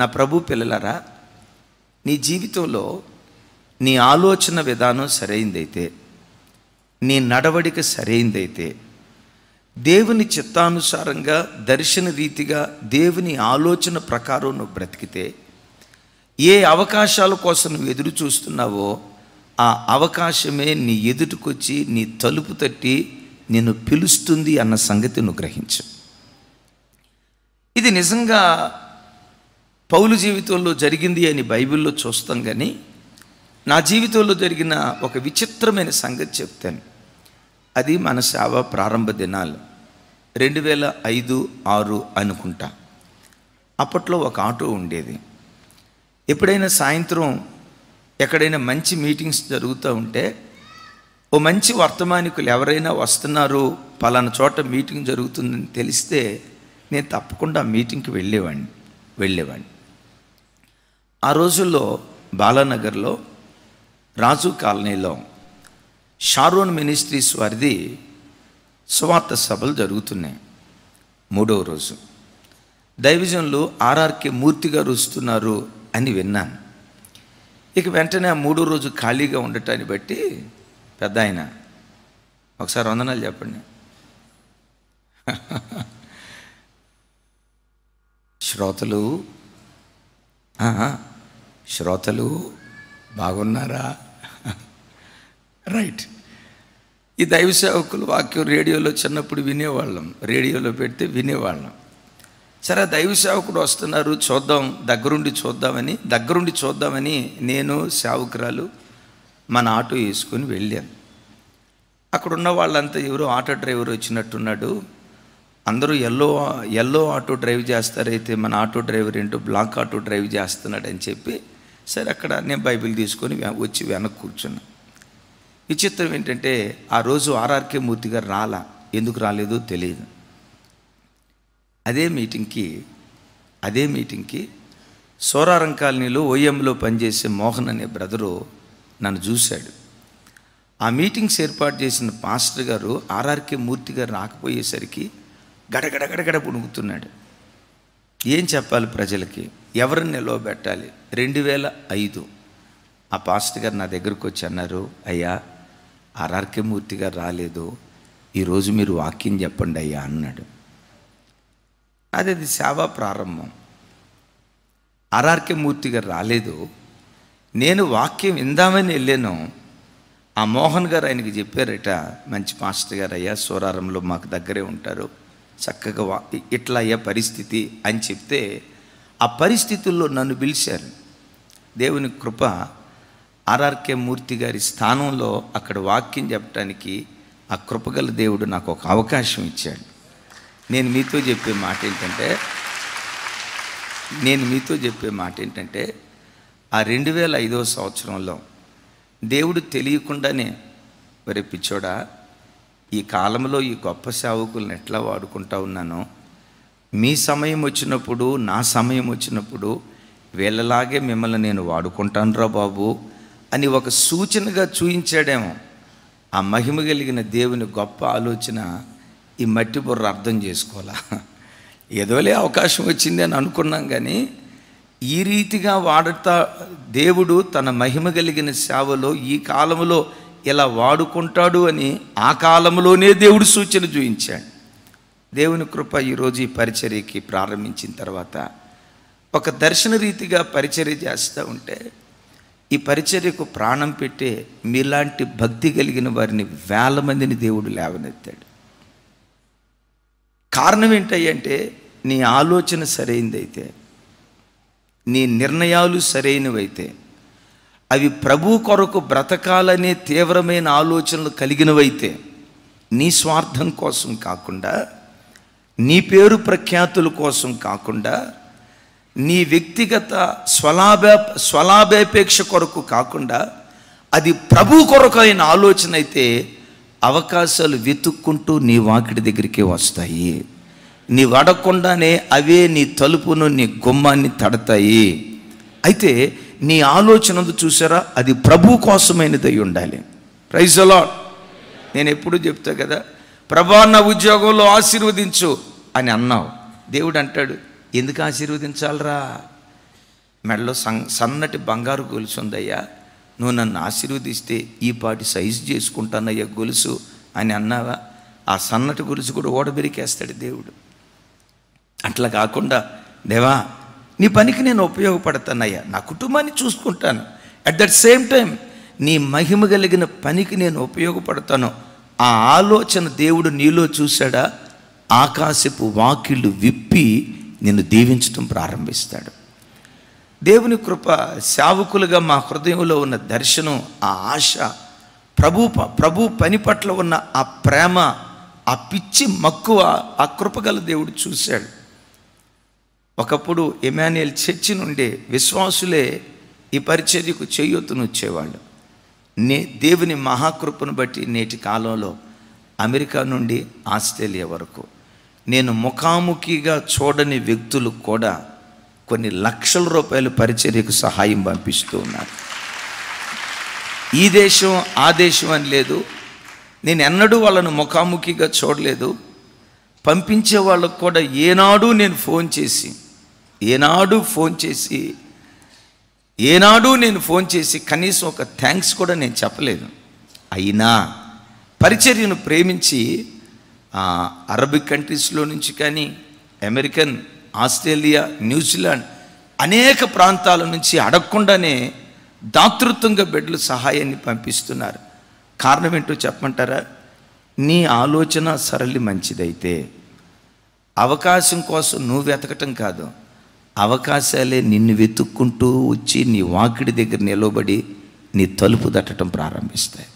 నా ప్రభు పిల్లలరా నీ జీవితంలో నీ ఆలోచన విధానం సరైందైతే నీ నడవడిక సరైందైతే దేవుని చిత్తానుసారంగా దర్శన రీతిగా దేవుని ఆలోచన ప్రకారం నువ్వు బ్రతికితే ఏ అవకాశాల కోసం నువ్వు ఎదురు చూస్తున్నావో ఆ అవకాశమే నీ ఎదుటికొచ్చి నీ తలుపు తట్టి నిన్ను పిలుస్తుంది అన్న సంగతి నువ్వు గ్రహించు ఇది నిజంగా పౌలు జీవితంలో జరిగింది అని బైబిల్లో చూస్తాం కానీ నా జీవితంలో జరిగిన ఒక విచిత్రమైన సంగతి చెప్తాను అది మన సేవ ప్రారంభ దినాలు రెండు వేల ఐదు ఆరు అనుకుంటా అప్పట్లో ఒక ఆటో ఉండేది ఎప్పుడైనా సాయంత్రం ఎక్కడైనా మంచి మీటింగ్స్ జరుగుతూ ఉంటే ఓ మంచి వర్తమానికులు ఎవరైనా వస్తున్నారు పలానా చోట మీటింగ్ జరుగుతుందని తెలిస్తే నేను తప్పకుండా మీటింగ్కి వెళ్ళేవాడిని వెళ్ళేవాడిని ఆ రోజుల్లో బాలానగర్లో రాజు కాలనీలో షారోన్ మినిస్ట్రీస్ వారిది సువార్త సభలు జరుగుతున్నాయి మూడవ రోజు దైవజనులు ఆర్ఆర్కే మూర్తిగా రుస్తున్నారు అని విన్నాను ఇక వెంటనే ఆ మూడో రోజు ఖాళీగా ఉండటాన్ని బట్టి పెద్ద ఆయన ఒకసారి వందనాలు చెప్పండి శ్రోతలు శ్రోతలు బాగున్నారా రైట్ ఈ దైవ సేవకులు వాక్యం రేడియోలో చిన్నప్పుడు వినేవాళ్ళం రేడియోలో పెడితే వినేవాళ్ళం సరే దైవ సేవకుడు వస్తున్నారు చూద్దాం దగ్గరుండి చూద్దామని దగ్గరుండి చూద్దామని నేను సేవకురాలు మన ఆటో వేసుకొని వెళ్ళాను అక్కడ ఉన్న వాళ్ళంతా ఎవరో ఆటో డ్రైవర్ వచ్చినట్టున్నాడు అందరూ ఎల్లో ఎల్లో ఆటో డ్రైవ్ చేస్తారైతే మన ఆటో డ్రైవర్ ఏంటో బ్లాక్ ఆటో డ్రైవ్ చేస్తున్నాడని చెప్పి సరే అక్కడ నేను బైబిల్ తీసుకొని వచ్చి వెనక్కి కూర్చున్నా విచిత్రం ఏంటంటే ఆ రోజు ఆర్ఆర్కే మూర్తి గారు రాలా ఎందుకు రాలేదో తెలియదు అదే మీటింగ్కి అదే మీటింగ్కి సోరారం కాలనీలో ఓఎంలో పనిచేసే మోహన్ అనే బ్రదరు నన్ను చూశాడు ఆ మీటింగ్స్ ఏర్పాటు చేసిన పాస్టర్ గారు ఆర్ఆర్కే మూర్తి గారు రాకపోయేసరికి గడగడగడగడ పుణుకుతున్నాడు ఏం చెప్పాలి ప్రజలకి ఎవరిని నిలవబెట్టాలి రెండు వేల ఐదు ఆ పాస్టర్ గారు నా దగ్గరకు వచ్చి అన్నారు అయ్యా ఆర్ఆర్కే మూర్తి గారు రాలేదు ఈరోజు మీరు వాక్యం చెప్పండి అయ్యా అన్నాడు అది అది సేవా ప్రారంభం ఆర్ఆర్కే మూర్తి గారు రాలేదు నేను వాక్యం విందామని వెళ్ళాను ఆ మోహన్ గారు ఆయనకి చెప్పారట మంచి మాస్టర్ గారు అయ్యా సోరారంలో మాకు దగ్గరే ఉంటారు చక్కగా ఇట్లా అయ్యే పరిస్థితి అని చెప్తే ఆ పరిస్థితుల్లో నన్ను పిలిచారు దేవుని కృప ఆర్ఆర్కే మూర్తి గారి స్థానంలో అక్కడ వాక్యం చెప్పడానికి ఆ కృపగల దేవుడు నాకు ఒక అవకాశం ఇచ్చాడు నేను మీతో చెప్పే మాట ఏంటంటే నేను మీతో చెప్పే మాట ఏంటంటే ఆ రెండు వేల ఐదో సంవత్సరంలో దేవుడు తెలియకుండానే మరి పిచ్చోడా ఈ కాలంలో ఈ గొప్ప సేవకులను ఎట్లా వాడుకుంటా ఉన్నానో మీ సమయం వచ్చినప్పుడు నా సమయం వచ్చినప్పుడు వీళ్ళలాగే మిమ్మల్ని నేను వాడుకుంటాను రా బాబు అని ఒక సూచనగా చూయించాడేమో ఆ మహిమ కలిగిన దేవుని గొప్ప ఆలోచన ఈ మట్టి బుర్ర అర్థం చేసుకోవాలా ఏదోలే అవకాశం వచ్చింది అని అనుకున్నాం కానీ ఈ రీతిగా వాడతా దేవుడు తన మహిమ కలిగిన సేవలో ఈ కాలంలో ఇలా వాడుకుంటాడు అని ఆ కాలంలోనే దేవుడు సూచన చూపించాడు దేవుని కృప ఈరోజు ఈ పరిచర్యకి ప్రారంభించిన తర్వాత ఒక దర్శన రీతిగా పరిచర్య చేస్తూ ఉంటే ఈ పరిచర్యకు ప్రాణం పెట్టే మీలాంటి భక్తి కలిగిన వారిని వేల మందిని దేవుడు లేవనెత్తాడు కారణం ఏంటంటే నీ ఆలోచన సరైనదైతే నీ నిర్ణయాలు సరైనవైతే అవి ప్రభు కొరకు బ్రతకాలనే తీవ్రమైన ఆలోచనలు కలిగినవైతే నీ స్వార్థం కోసం కాకుండా నీ పేరు ప్రఖ్యాతుల కోసం కాకుండా నీ వ్యక్తిగత స్వలాభే స్వలాభాపేక్ష కొరకు కాకుండా అది ప్రభు కొరకు అయిన ఆలోచన అయితే అవకాశాలు వెతుక్కుంటూ నీ వాకిటి దగ్గరికే వస్తాయి నీ వడకుండానే అవే నీ తలుపును నీ గుమ్మాన్ని తడతాయి అయితే నీ ఆలోచన చూసారా అది ప్రభు కోసమైనది అయి ఉండాలి ప్రైజ్ అలాడ్ నేను ఎప్పుడు చెప్తా కదా ప్రభా నా ఉద్యోగంలో ఆశీర్వదించు అని అన్నావు దేవుడు అంటాడు ఎందుకు ఆశీర్వదించాలరా మెడలో సన్ సన్నటి బంగారు గొలుసు ఉందయ్యా నువ్వు నన్ను ఆశీర్వదిస్తే ఈ పాటి సైజు చేసుకుంటానయ్యా గొలుసు అని అన్నావా ఆ సన్నటి గొలుసు కూడా ఓడబెరికేస్తాడు దేవుడు అట్లా కాకుండా దేవా నీ పనికి నేను ఉపయోగపడతానయ్యా నా కుటుంబాన్ని చూసుకుంటాను అట్ దట్ సేమ్ టైం నీ మహిమ కలిగిన పనికి నేను ఉపయోగపడతాను ఆ ఆలోచన దేవుడు నీలో చూశాడా ఆకాశపు వాకిళ్ళు విప్పి నిన్ను దీవించడం ప్రారంభిస్తాడు దేవుని కృప సేవకులుగా మా హృదయంలో ఉన్న దర్శనం ఆ ఆశ ప్రభు ప్రభు పని పట్ల ఉన్న ఆ ప్రేమ ఆ పిచ్చి మక్కువ ఆ కృపగల దేవుడు చూశాడు ఒకప్పుడు ఎమాన్యుయల్ చర్చి నుండే విశ్వాసులే ఈ పరిచర్యకు వచ్చేవాళ్ళు నే దేవుని మహాకృపను బట్టి నేటి కాలంలో అమెరికా నుండి ఆస్ట్రేలియా వరకు నేను ముఖాముఖిగా చూడని వ్యక్తులు కూడా కొన్ని లక్షల రూపాయలు పరిచర్యకు సహాయం పంపిస్తూ ఉన్నారు ఈ దేశం ఆ దేశం అని లేదు నేను ఎన్నడూ వాళ్ళను ముఖాముఖిగా చూడలేదు పంపించే వాళ్ళకు కూడా ఏనాడు నేను ఫోన్ చేసి ఏనాడు ఫోన్ చేసి ఏనాడు నేను ఫోన్ చేసి కనీసం ఒక థ్యాంక్స్ కూడా నేను చెప్పలేదు అయినా పరిచర్యను ప్రేమించి అరబిక్ కంట్రీస్లో నుంచి కానీ అమెరికన్ ఆస్ట్రేలియా న్యూజిలాండ్ అనేక ప్రాంతాల నుంచి అడగకుండానే దాతృత్వంగా బిడ్డలు సహాయాన్ని పంపిస్తున్నారు కారణం ఏంటో చెప్పమంటారా నీ ఆలోచన సరళి మంచిదైతే అవకాశం కోసం నువ్వు వెతకటం కాదు అవకాశాలే నిన్ను వెతుక్కుంటూ వచ్చి నీ వాకిడి దగ్గర నిలబడి నీ తలుపు దట్టడం ప్రారంభిస్తాయి